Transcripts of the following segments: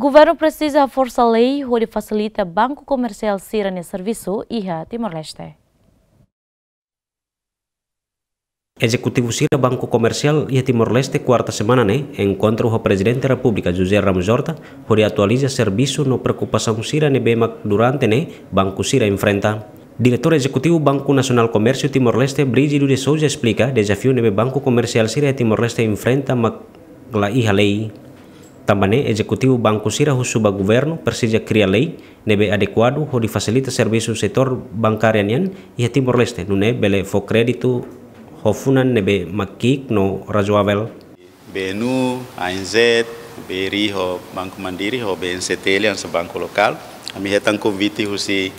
Governo precisa força lei onde facilita Banco Comercial Sirene Serviço e IHA Timor-Leste. Executivo Sira Banco Comercial y Timor-Leste quarta semana né, encontro o Presidente da República José Ramos Horta onde atualiza serviço no preocupação Sira ne durante né, Banco Sira enfrenta. Diretor Executivo Banco Nacional Comércio Timor-Leste Brígido de Souza explica desafio nebe Banco Comercial Sira Timor-Leste enfrenta mac la IHA lei eksekutif eksekutif Banco Sira Husuba Governo Persija kria lei nebe adekuadu ho fasilita servisus setor bancário nian iha Timor-Leste nune bele fo ho funan nebe makik no rajuavel benu ANZ, beri ho bank Mandiri ho BNCT lian se banco lokal Kami hetan convite husi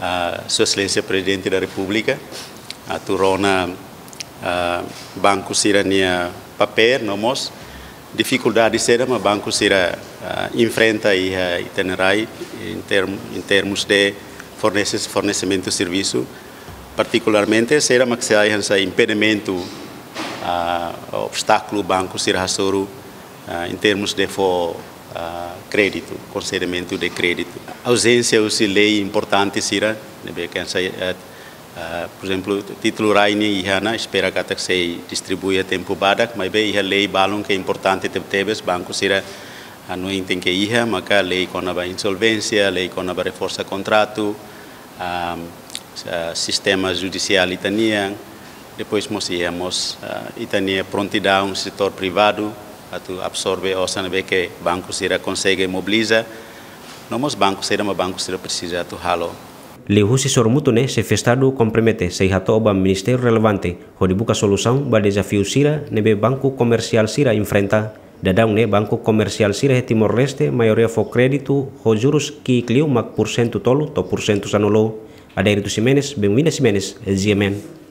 uh, presiden Presidente da República aturona uh, Sirania paper nomos dificuldade será, mas o banco será, uh, enfrenta e a uh, em, term, em termos de fornece, fornecimento de serviço. Particularmente, será que se há impedimento, uh, obstáculo, o banco será soro uh, ah, em termos de for, uh, crédito, concedimento de crédito. A ausência de lei importante será, né, que eh, Uh, por exemplo, título Raini Ihana, espera que se distribui tempo badak, mas bem, a lei balon que é importante te tebes, banco será a não tem que ir, mas a lei com a insolvência, a lei com a reforça contrato, a, ah, ah, sistema judicial itaniano, depois nós íamos uh, itania prontidão um setor privado, atu absorve ou sanabe que banco será consegue mobiliza, não os será, mas banco será precisa tu halo Le husi sormutune se festado compromete se hato oba ministério relevante hodi buka solução ba desafio sira nebe banco comercial sira enfrenta dadang ne banku komersial sira he Timor Leste maioria fo crédito ho jurus ki kliu mak porcento tolu to porcento sanolo. ada tu Simenes, Benwina Simenes, Ziemen.